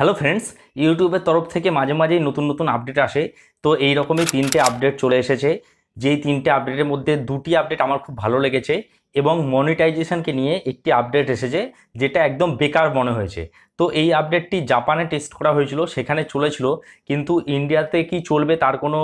hello friends ইউটিউবের তরফ থেকে মাঝে মাঝেই নতুন নতুন আপডেট আসে তো এই রকমই তিনটে আপডেট চলে এসেছে যেই তিনটে আপডেটের মধ্যে দুটি আপডেট আমার খুব ভালো লেগেছে এবং মনিটাইজেশনকে নিয়ে একটি আপডেট এসেছে যেটা একদম বেকার মনে হয়েছে তো এই আপডেটটি জাপানে টেস্ট করা হয়েছিল সেখানে চলেছিল কিন্তু ইন্ডিয়াতে কি চলবে তার কোনো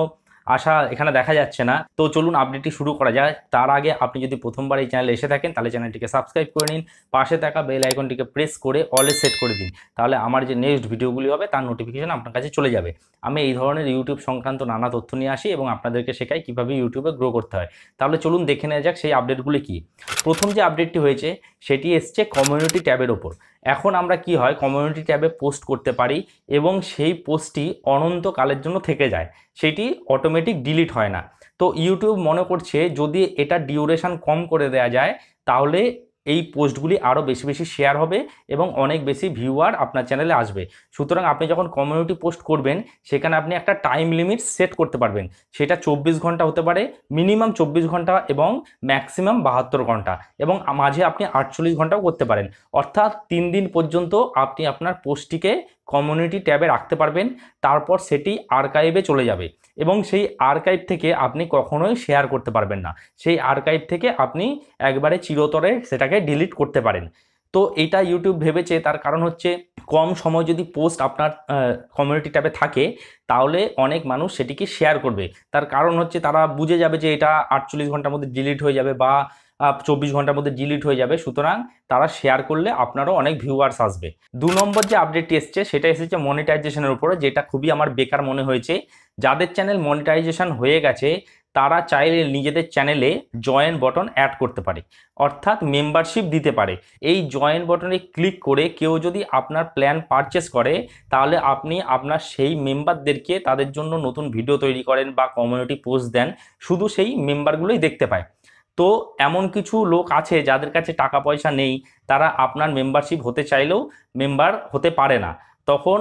আশা এখানে দেখা যাচ্ছে না তো চলুন আপডেটটি শুরু করা যায় তার আগে আপনি যদি প্রথমবার এই চ্যানেলে এসে থাকেন তাহলে চ্যানেলটিকে সাবস্ক্রাইব করে নিন পাশে থাকা বেল আইকনটিকে প্রেস করে অলে সেট করে দিন তাহলে আমার যে নেক্সট ভিডিওগুলি হবে তার নোটিফিকেশান আপনার কাছে চলে যাবে আমি এই ধরনের ইউটিউব সংক্রান্ত নানা তথ্য নিয়ে আসি এবং আপনাদেরকে শেখাই কীভাবে ইউটিউবে গ্রো করতে হয় তাহলে চলুন দেখে নেওয়া যাক সেই আপডেটগুলি কি প্রথম যে আপডেটটি হয়েছে সেটি এসছে কমিউনিটি ট্যাবের ওপর এখন আমরা কি হয় কমিউনিটি ট্যাবে পোস্ট করতে পারি এবং সেই পোস্টটি অনন্তকালের জন্য থেকে যায় সেটি অটোমেটিক ডিলিট হয় না তো ইউটিউব মনে করছে যদি এটা ডিউরেশান কম করে দেয়া যায় তাহলে এই পোস্টগুলি আরও বেশি বেশি শেয়ার হবে এবং অনেক বেশি ভিউয়ার আপনার চ্যানেলে আসবে সুতরাং আপনি যখন কমিউনিটি পোস্ট করবেন সেখানে আপনি একটা টাইম লিমিট সেট করতে পারবেন সেটা চব্বিশ ঘন্টা হতে পারে মিনিমাম চব্বিশ ঘন্টা এবং ম্যাক্সিমাম বাহাত্তর ঘন্টা এবং মাঝে আপনি আটচল্লিশ ঘন্টাও করতে পারেন অর্থাৎ তিন দিন পর্যন্ত আপনি আপনার পোস্টটিকে কমিউনিটি ট্যাবে রাখতে পারবেন তারপর সেটি আর্কাইভে চলে যাবে এবং সেই আর্কাইভ থেকে আপনি কখনোই শেয়ার করতে পারবেন না সেই আর্কাইভ থেকে আপনি একবারে চিরতরে সেটাকে ডিলিট করতে পারেন তো এটা ইউটিউব ভেবেছে তার কারণ হচ্ছে কম সময় যদি পোস্ট আপনার কমিউনিটি ট্যাবে থাকে তাহলে অনেক মানুষ সেটিকে শেয়ার করবে তার কারণ হচ্ছে তারা বুঝে যাবে যে এটা আটচল্লিশ ঘন্টার মধ্যে ডিলিট হয়ে যাবে বা চব্বিশ ঘন্টার মধ্যে ডিলিট হয়ে যাবে সুতরাং তারা শেয়ার করলে আপনারও অনেক ভিউয়ার্স আসবে দু নম্বর যে আপডেটটি এসছে সেটা এসেছে মনিটাইজেশনের উপরে যেটা খুবই আমার বেকার মনে হয়েছে যাদের চ্যানেল মনিটাইজেশন হয়ে গেছে তারা চাইলে নিজেদের চ্যানেলে জয়েন বটন অ্যাড করতে পারে অর্থাৎ মেম্বারশিপ দিতে পারে এই জয়েন বটনে ক্লিক করে কেউ যদি আপনার প্ল্যান পারচেস করে তাহলে আপনি আপনার সেই মেম্বারদেরকে তাদের জন্য নতুন ভিডিও তৈরি করেন বা কমিউনিটি পোস্ট দেন শুধু সেই মেম্বারগুলোই দেখতে পায় তো এমন কিছু লোক আছে যাদের কাছে টাকা পয়সা নেই তারা আপনার মেম্বারশিপ হতে চাইলেও মেম্বার হতে পারে না তখন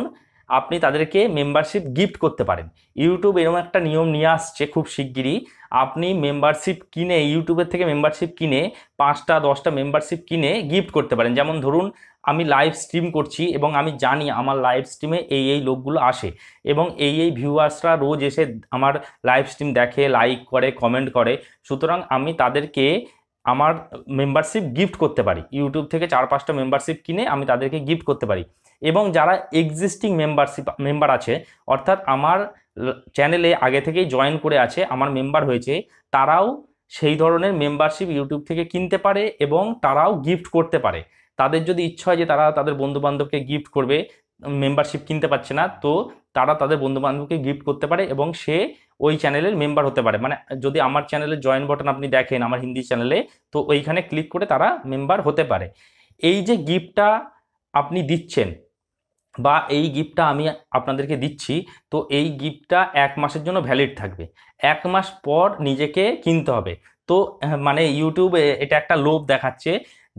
আপনি তাদেরকে মেম্বারশিপ গিফট করতে পারেন ইউটিউব এরকম একটা নিয়ম নিয়ে আসছে খুব শিগগিরই আপনি মেম্বারশিপ কিনে ইউটিউবের থেকে মেম্বারশিপ কিনে পাঁচটা দশটা মেম্বারশিপ কিনে গিফট করতে পারেন যেমন ধরুন আমি লাইভ স্ট্রিম করছি এবং আমি জানি আমার লাইভ স্ট্রিমে এই এই লোকগুলো আসে এবং এই এই ভিউয়ার্সরা রোজ এসে আমার লাইভ স্ট্রিম দেখে লাইক করে কমেন্ট করে সুতরাং আমি তাদেরকে আমার মেম্বারশিপ গিফট করতে পারি ইউটিউব থেকে চার পাঁচটা মেম্বারশিপ কিনে আমি তাদেরকে গিফট করতে পারি এবং যারা এক্সিস্টিং মেম্বারশিপ মেম্বার আছে অর্থাৎ আমার চ্যানেলে আগে থেকেই জয়েন করে আছে আমার মেম্বার হয়েছে তারাও সেই ধরনের মেম্বারশিপ ইউটিউব থেকে কিনতে পারে এবং তারাও গিফট করতে পারে তাদের যদি ইচ্ছা হয় যে তারা তাদের বন্ধুবান্ধবকে গিফট করবে মেম্বারশিপ কিনতে পারছে না তো তারা তাদের বন্ধুবান্ধবকে গিফট করতে পারে এবং সে ওই চ্যানেলের মেম্বার হতে পারে মানে যদি আমার চ্যানেলে জয়েন বটন আপনি দেখেন আমার হিন্দি চ্যানেলে তো ওইখানে ক্লিক করে তারা মেম্বার হতে পারে এই যে গিফটটা আপনি দিচ্ছেন বা এই গিফটটা আমি আপনাদেরকে দিচ্ছি তো এই গিফটটা এক মাসের জন্য ভ্যালিড থাকবে এক মাস পর নিজেকে কিনতে হবে তো হ্যাঁ, মানে ইউটিউবে এটা একটা লোভ দেখাচ্ছে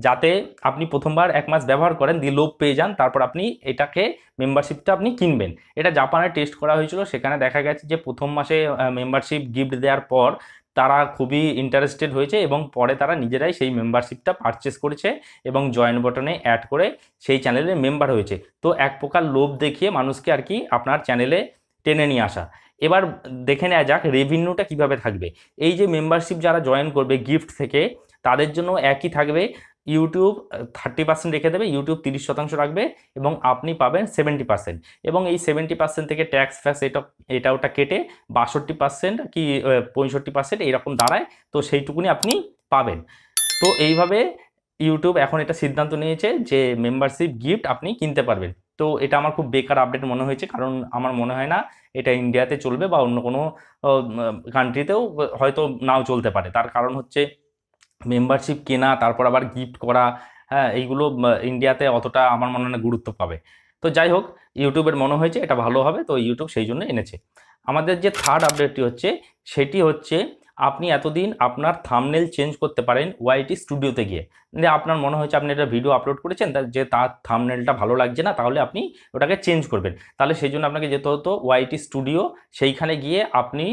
যাতে আপনি প্রথমবার এক মাস ব্যবহার করেন দিয়ে লোভ পেয়ে যান তারপর আপনি এটাকে মেম্বারশিপটা আপনি কিনবেন এটা জাপানে টেস্ট করা হয়েছিল সেখানে দেখা গেছে যে প্রথম মাসে মেম্বারশিপ গিফট দেওয়ার পর তারা খুবই ইন্টারেস্টেড হয়েছে এবং পরে তারা নিজেরাই সেই মেম্বারশিপটা পারচেস করেছে এবং জয়েন বটনে অ্যাড করে সেই চ্যানেলে মেম্বার হয়েছে তো এক প্রকার লোভ দেখিয়ে মানুষকে আর কি আপনার চ্যানেলে টেনে নিয়ে আসা এবার দেখে নেওয়া যাক রেভিনিউটা কিভাবে থাকবে এই যে মেম্বারশিপ যারা জয়েন করবে গিফট থেকে তাদের জন্য একই থাকবে ইউটিউব থার্টি পার্সেন্ট রেখে দেবে ইউটিউব তিরিশ শতাংশ রাখবে এবং আপনি পাবেন সেভেন্টি পার্সেন্ট এবং এই সেভেন্টি পার্সেন্ট থেকে ট্যাক্স ফ্যাক্স এটা এটা ওটা কেটে বাষট্টি পার্সেন্ট কি পঁয়ষট্টি পার্সেন্ট এরকম দাঁড়ায় তো সেইটুকুনি আপনি পাবেন তো এইভাবে ইউটিউব এখন এটা সিদ্ধান্ত নিয়েছে যে মেম্বারশিপ গিফট আপনি কিনতে পারবেন তো এটা আমার খুব বেকার আপডেট মনে হয়েছে কারণ আমার মনে হয় না এটা ইন্ডিয়াতে চলবে বা অন্য কোনো কান্ট্রিতেও হয়তো নাও চলতে পারে তার কারণ হচ্ছে মেম্বারশিপ কেনা তারপর আবার গিফট করা হ্যাঁ এইগুলো ইন্ডিয়াতে অতটা আমার মনে হয় গুরুত্ব পাবে তো যাই হোক ইউটিউবের মনে হয়েছে এটা ভালো হবে তো ইউটিউব সেই জন্য এনেছে আমাদের যে থার্ড আপডেটটি হচ্ছে সেটি হচ্ছে আপনি এতদিন আপনার থামনেল চেঞ্জ করতে পারেন ওয়াইটি স্টুডিওতে গিয়ে দিয়ে আপনার মনে হয়েছে আপনি একটা ভিডিও আপলোড করেছেন যে তার থামনেলটা ভালো লাগছে না তাহলে আপনি ওটাকে চেঞ্জ করবেন তাহলে সেই জন্য আপনাকে যেতে হতো ওয়াইটি স্টুডিও সেইখানে গিয়ে আপনি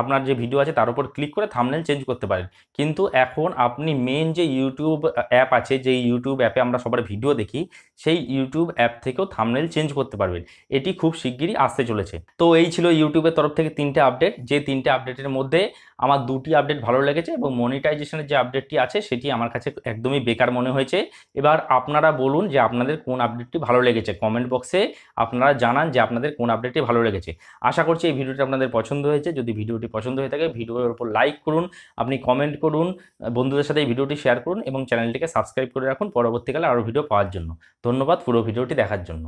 আপনার যে ভিডিও আছে তার উপর ক্লিক করে থামনেল চেঞ্জ করতে পারেন কিন্তু এখন আপনি মেন যে ইউটিউব অ্যাপ আছে যে ইউটিউব অ্যাপে আমরা সবার ভিডিও দেখি সেই ইউটিউব অ্যাপ থেকেও থামনেল চেঞ্জ করতে পারবেন এটি খুব শিগগিরই আসতে চলেছে তো এই ছিল ইউটিউবের তরফ থেকে তিনটে আপডেট যে তিনটে আপডেটের মধ্যে আমার দুটি আপডেট ভালো লেগেছে এবং মনিটাইজেশনের যে আপডেটটি আছে সেটি আমার কাছে একদমই বেকার মনে হয়েছে এবার আপনারা বলুন যে আপনাদের কোন আপডেটটি ভালো লেগেছে কমেন্ট বক্সে আপনারা জানান যে আপনাদের কোন আপডেটটি ভালো লেগেছে আশা করছি এই ভিডিওটি আপনাদের পছন্দ হয়েছে যদি ভিডিওটি পছন্দ হয়ে থাকে ভিডিওর উপর লাইক করুন আপনি কমেন্ট করুন বন্ধুদের সাথে এই ভিডিওটি শেয়ার করুন এবং চ্যানেলটিকে সাবস্ক্রাইব করে রাখুন পরবর্তীকালে আরও ভিডিও পাওয়ার জন্য ধন্যবাদ পুরো ভিডিওটি দেখার জন্য